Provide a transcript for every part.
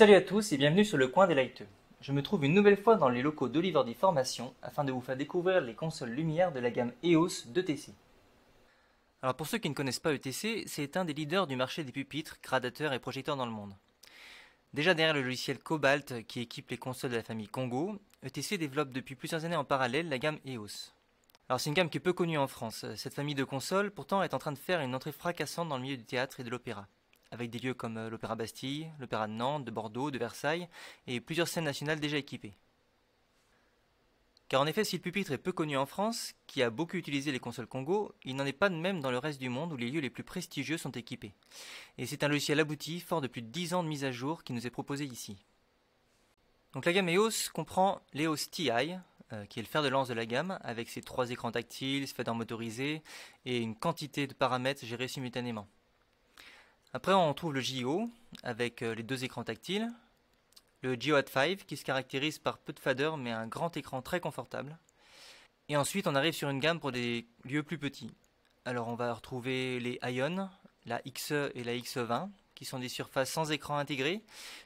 Salut à tous et bienvenue sur le coin des Lighteux. Je me trouve une nouvelle fois dans les locaux d'Oliverdi Formation afin de vous faire découvrir les consoles lumière de la gamme EOS de Alors pour ceux qui ne connaissent pas ETC, c'est un des leaders du marché des pupitres, gradateurs et projecteurs dans le monde. Déjà derrière le logiciel Cobalt qui équipe les consoles de la famille Congo, ETC développe depuis plusieurs années en parallèle la gamme EOS. Alors c'est une gamme qui est peu connue en France. Cette famille de consoles pourtant est en train de faire une entrée fracassante dans le milieu du théâtre et de l'opéra avec des lieux comme euh, l'Opéra Bastille, l'Opéra de Nantes, de Bordeaux, de Versailles, et plusieurs scènes nationales déjà équipées. Car en effet, si le pupitre est peu connu en France, qui a beaucoup utilisé les consoles Congo, il n'en est pas de même dans le reste du monde où les lieux les plus prestigieux sont équipés. Et c'est un logiciel abouti, fort de plus de 10 ans de mise à jour, qui nous est proposé ici. Donc la gamme EOS comprend l'EOS TI, euh, qui est le fer de lance de la gamme, avec ses trois écrans tactiles, fader motorisé et une quantité de paramètres gérés simultanément. Après, on trouve le JO avec euh, les deux écrans tactiles. Le JO 5 qui se caractérise par peu de fadeur mais un grand écran très confortable. Et ensuite, on arrive sur une gamme pour des lieux plus petits. Alors, on va retrouver les Ion, la XE et la XE20 qui sont des surfaces sans écran intégré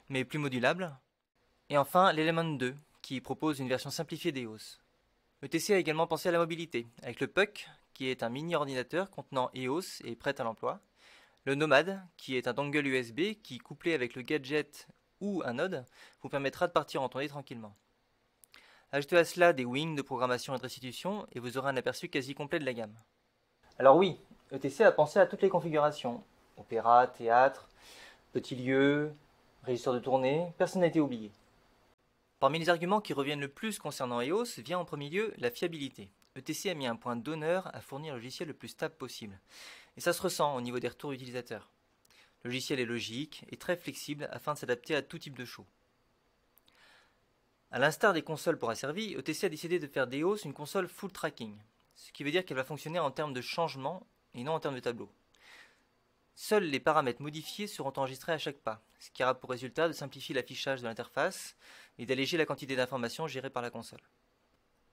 mais plus modulables. Et enfin, l'Element 2 qui propose une version simplifiée d'EOS. Le TC a également pensé à la mobilité avec le PUC qui est un mini ordinateur contenant EOS et prêt à l'emploi. Le nomade, qui est un dongle USB qui, couplé avec le gadget ou un node, vous permettra de partir en tournée tranquillement. Ajoutez à cela des wings de programmation et de restitution et vous aurez un aperçu quasi complet de la gamme. Alors oui, ETC a pensé à toutes les configurations. Opéra, théâtre, petit lieu, régisseur de tournée, personne n'a été oublié. Parmi les arguments qui reviennent le plus concernant EOS vient en premier lieu la fiabilité. ETC a mis un point d'honneur à fournir le logiciel le plus stable possible. Et ça se ressent au niveau des retours utilisateurs. Le logiciel est logique et très flexible afin de s'adapter à tout type de show. A l'instar des consoles pour asservi, ETC a décidé de faire d'EOS une console full tracking, ce qui veut dire qu'elle va fonctionner en termes de changement et non en termes de tableau. Seuls les paramètres modifiés seront enregistrés à chaque pas, ce qui aura pour résultat de simplifier l'affichage de l'interface et d'alléger la quantité d'informations gérées par la console.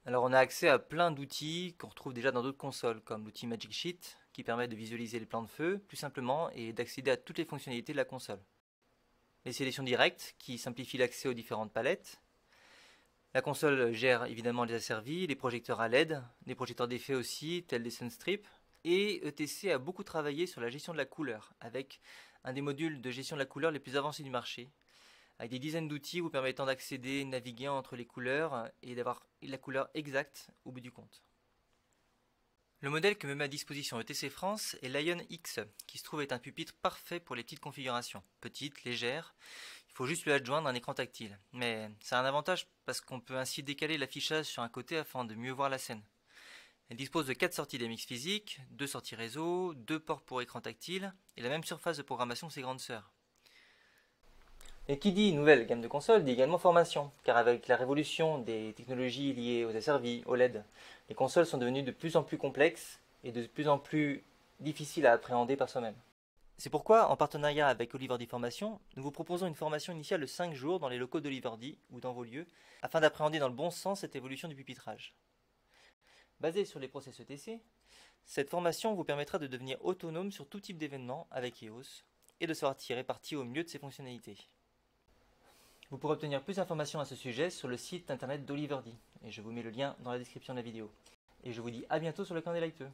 Alors on a accès à plein d'outils qu'on retrouve déjà dans d'autres consoles, comme l'outil Magic Sheet, qui permet de visualiser les plans de feu plus simplement et d'accéder à toutes les fonctionnalités de la console. Les sélections directes, qui simplifient l'accès aux différentes palettes. La console gère évidemment les asservis, les projecteurs à LED, des projecteurs d'effet aussi, tels des Sunstrip. Et ETC a beaucoup travaillé sur la gestion de la couleur, avec un des modules de gestion de la couleur les plus avancés du marché, avec des dizaines d'outils vous permettant d'accéder, naviguer entre les couleurs et d'avoir la couleur exacte au bout du compte. Le modèle que me met à disposition e TC France est Lion X, qui se trouve être un pupitre parfait pour les petites configurations, petites, légères. Il faut juste lui adjoindre un écran tactile, mais c'est un avantage parce qu'on peut ainsi décaler l'affichage sur un côté afin de mieux voir la scène. Elle dispose de 4 sorties mix Physique, 2 sorties réseau, 2 ports pour écran tactile et la même surface de programmation que ses grandes sœurs. Mais qui dit nouvelle gamme de consoles dit également formation, car avec la révolution des technologies liées aux asservis, aux LED, les consoles sont devenues de plus en plus complexes et de plus en plus difficiles à appréhender par soi-même. C'est pourquoi, en partenariat avec Oliverdi Formation, nous vous proposons une formation initiale de 5 jours dans les locaux d'Oliverdi ou dans vos lieux, afin d'appréhender dans le bon sens cette évolution du pupitrage. Basée sur les process ETC, cette formation vous permettra de devenir autonome sur tout type d'événement avec EOS et de savoir tirer parti au mieux de ses fonctionnalités. Vous pourrez obtenir plus d'informations à ce sujet sur le site internet d'Oliverdi, et je vous mets le lien dans la description de la vidéo. Et je vous dis à bientôt sur le camp des Lighteux.